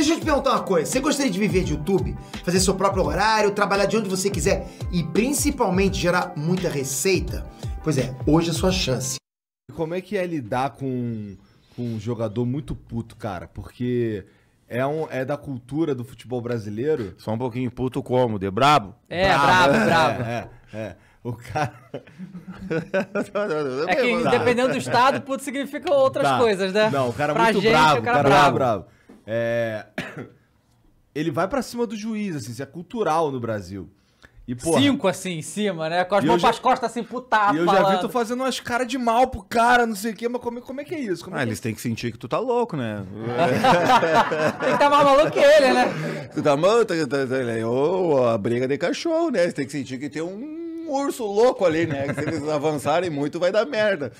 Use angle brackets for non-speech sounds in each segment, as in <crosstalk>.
Deixa eu te perguntar uma coisa. Você gostaria de viver de YouTube? Fazer seu próprio horário, trabalhar de onde você quiser e principalmente gerar muita receita? Pois é, hoje é a sua chance. Como é que é lidar com, com um jogador muito puto, cara? Porque é, um, é da cultura do futebol brasileiro. Só um pouquinho puto como? De brabo? É, brabo, brabo. É, brabo. É, é, é. O cara. é que dependendo do estado, puto significa outras tá. coisas, né? Não, o cara é muito gente, bravo. O cara, cara é é bravo. bravo. É, ele vai para cima do juiz, assim, isso é cultural no Brasil. E, porra, Cinco assim em cima, né? Com as mãos já... pras costas assim, putado. E eu falando. já vi tu fazendo umas caras de mal pro cara, não sei o quê, mas como, é, como é que é isso? Como é ah, é eles têm que sentir que tu tá louco, né? <laughs> tem que tá mais maluco que ele, né? <laughs> Tu tá maluco, tá, tá, tá, a briga de cachorro, né? eles têm que sentir que tem um urso louco ali, né? Que se eles <laughs> avançarem muito, vai dar merda.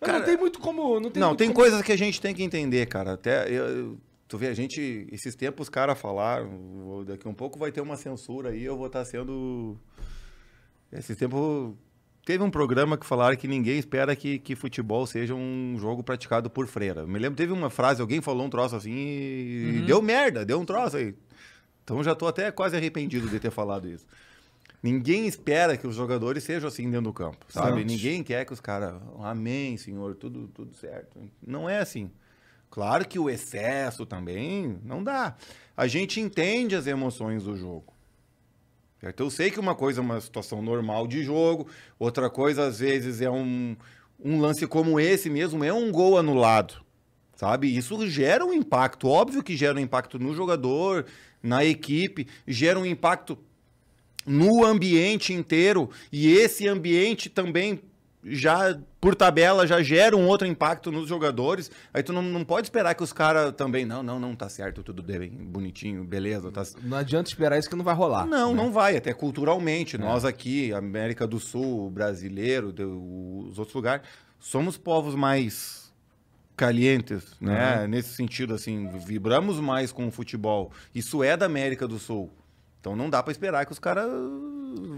Cara, não tem muito como. Não, tem, não, tem como... coisas que a gente tem que entender, cara. Até. Eu, Tu vê, a gente, esses tempos, os caras falaram, daqui um pouco vai ter uma censura aí, eu vou estar tá sendo. Esses tempos. Teve um programa que falaram que ninguém espera que, que futebol seja um jogo praticado por freira. me lembro, teve uma frase, alguém falou um troço assim e uhum. deu merda, deu um troço aí. Então já estou até quase arrependido de ter falado isso. Ninguém espera que os jogadores sejam assim dentro do campo, sabe? Ninguém quer que os caras, amém, senhor, tudo, tudo certo. Não é assim. Claro que o excesso também não dá. A gente entende as emoções do jogo. Certo? Eu sei que uma coisa é uma situação normal de jogo, outra coisa, às vezes, é um, um lance como esse mesmo, é um gol anulado. Sabe? Isso gera um impacto. Óbvio que gera um impacto no jogador, na equipe, gera um impacto no ambiente inteiro. E esse ambiente também já, por tabela, já gera um outro impacto nos jogadores. Aí tu não, não pode esperar que os caras também, não, não, não, tá certo, tudo bem, bonitinho, beleza. Tá... Não adianta esperar isso que não vai rolar. Não, né? não vai, até culturalmente. É. Nós aqui, América do Sul, brasileiro, os outros lugares, somos povos mais calientes, né? Uhum. Nesse sentido, assim, vibramos mais com o futebol. Isso é da América do Sul. Então não dá para esperar que os caras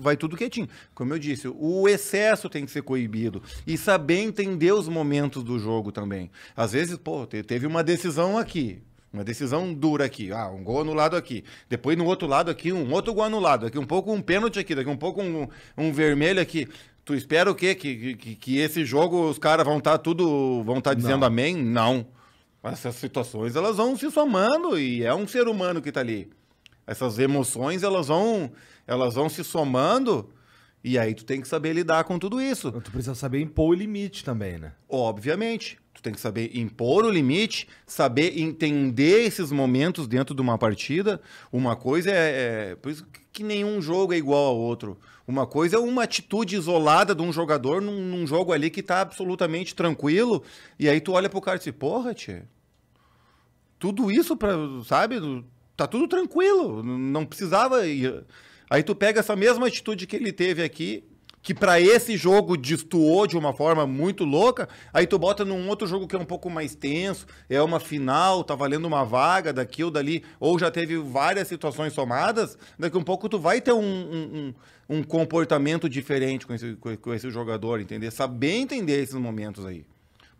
vai tudo quietinho. Como eu disse, o excesso tem que ser coibido e saber entender os momentos do jogo também. Às vezes, pô, teve uma decisão aqui, uma decisão dura aqui. Ah, um gol anulado aqui. Depois no outro lado aqui, um outro gol anulado. Aqui um pouco um pênalti aqui, daqui um pouco um, um vermelho aqui. Tu espera o quê? Que, que, que esse jogo os caras vão estar tá tudo. vão estar tá dizendo Não. amém? Não. Essas situações elas vão se somando e é um ser humano que está ali. Essas emoções, elas vão, elas vão se somando e aí tu tem que saber lidar com tudo isso. Tu precisa saber impor o limite também, né? Obviamente. Tu tem que saber impor o limite, saber entender esses momentos dentro de uma partida. Uma coisa é, é. Por isso que nenhum jogo é igual ao outro. Uma coisa é uma atitude isolada de um jogador num, num jogo ali que tá absolutamente tranquilo. E aí tu olha pro cara e diz, porra, tio Tudo isso para sabe? tá tudo tranquilo, não precisava ir. Aí tu pega essa mesma atitude que ele teve aqui, que para esse jogo destoou de uma forma muito louca, aí tu bota num outro jogo que é um pouco mais tenso, é uma final, tá valendo uma vaga daqui ou dali, ou já teve várias situações somadas, daqui um pouco tu vai ter um, um, um, um comportamento diferente com esse, com esse jogador, entender? Saber entender esses momentos aí.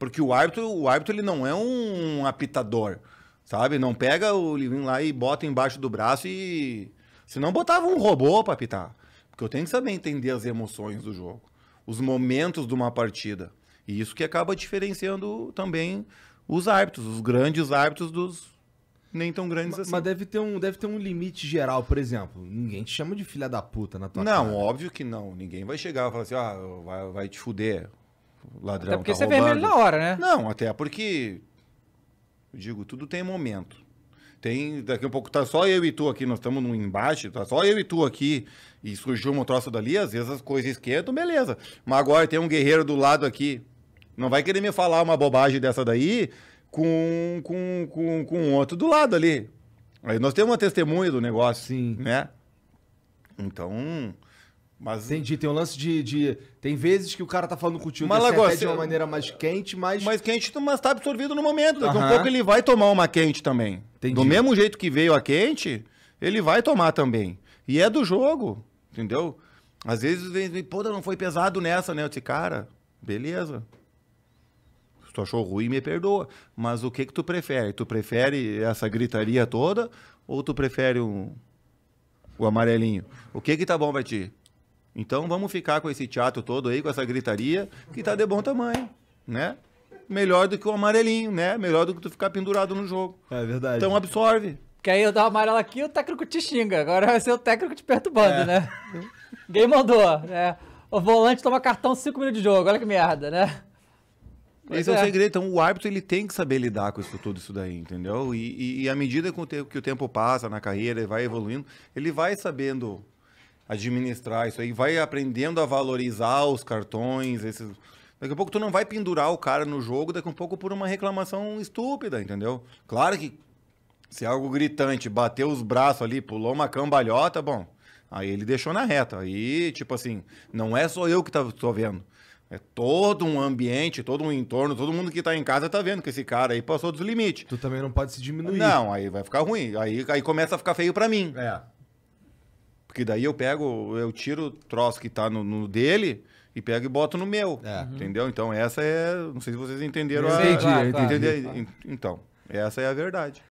Porque o árbitro, o árbitro ele não é um apitador. Sabe? Não pega o livrinho lá e bota embaixo do braço e. Se não botava um robô pra apitar. Porque eu tenho que saber entender as emoções do jogo, os momentos de uma partida. E isso que acaba diferenciando também os árbitros, os grandes árbitros dos nem tão grandes mas, assim. Mas deve ter, um, deve ter um limite geral, por exemplo. Ninguém te chama de filha da puta na tua Não, cara. óbvio que não. Ninguém vai chegar e falar assim, ah, vai, vai te fuder, ladrão. Até porque tá você roubando. é vermelho na hora, né? Não, até porque eu digo, tudo tem momento. Tem, daqui a pouco tá só eu e tu aqui, nós estamos num embate, tá só eu e tu aqui, e surgiu uma troça dali, às vezes as coisas esquentam, beleza. Mas agora tem um guerreiro do lado aqui, não vai querer me falar uma bobagem dessa daí com, com, com, com outro do lado ali. Aí nós temos uma testemunha do negócio, Sim. né? Então, mas... Entendi, tem um lance de, de, Tem vezes que o cara tá falando contigo mas, Lagoa, de uma maneira mais quente, mas. Mais quente, mas tá absorvido no momento. Daqui a um pouco ele vai tomar uma quente também. Entendi. Do mesmo jeito que veio a quente, ele vai tomar também. E é do jogo, entendeu? Às vezes vem, pô, não foi pesado nessa, né? Eu disse, cara, beleza. Se tu achou ruim, me perdoa. Mas o que que tu prefere? Tu prefere essa gritaria toda ou tu prefere um. O amarelinho. O que que tá bom pra ti? Então vamos ficar com esse teatro todo aí, com essa gritaria, que tá de bom tamanho, né? Melhor do que o amarelinho, né? Melhor do que tu ficar pendurado no jogo. É verdade. Então absorve. Porque aí eu dou amarelo aqui e o técnico te xinga. Agora vai ser o técnico te perturbando, é. né? Ninguém mandou, né? O volante toma cartão cinco minutos de jogo, olha que merda, né? Mas Esse é. é o segredo. Então, o árbitro ele tem que saber lidar com isso, tudo isso daí, entendeu? E, e, e à medida que o, tempo, que o tempo passa na carreira e vai evoluindo, ele vai sabendo administrar isso aí, vai aprendendo a valorizar os cartões, esses. Daqui a pouco tu não vai pendurar o cara no jogo, daqui a pouco por uma reclamação estúpida, entendeu? Claro que se é algo gritante, bateu os braços ali, pulou uma cambalhota, bom, aí ele deixou na reta. Aí, tipo assim, não é só eu que tá, tô vendo. É todo um ambiente, todo um entorno, todo mundo que tá em casa tá vendo que esse cara aí passou dos limites. Tu também não pode se diminuir. Não, aí vai ficar ruim. Aí, aí começa a ficar feio para mim. É. Porque daí eu pego, eu tiro o troço que tá no, no dele e pego e boto no meu. É. Uhum. Entendeu? Então essa é. Não sei se vocês entenderam Entendi, a. entendi. Entendi. Então, essa é a verdade.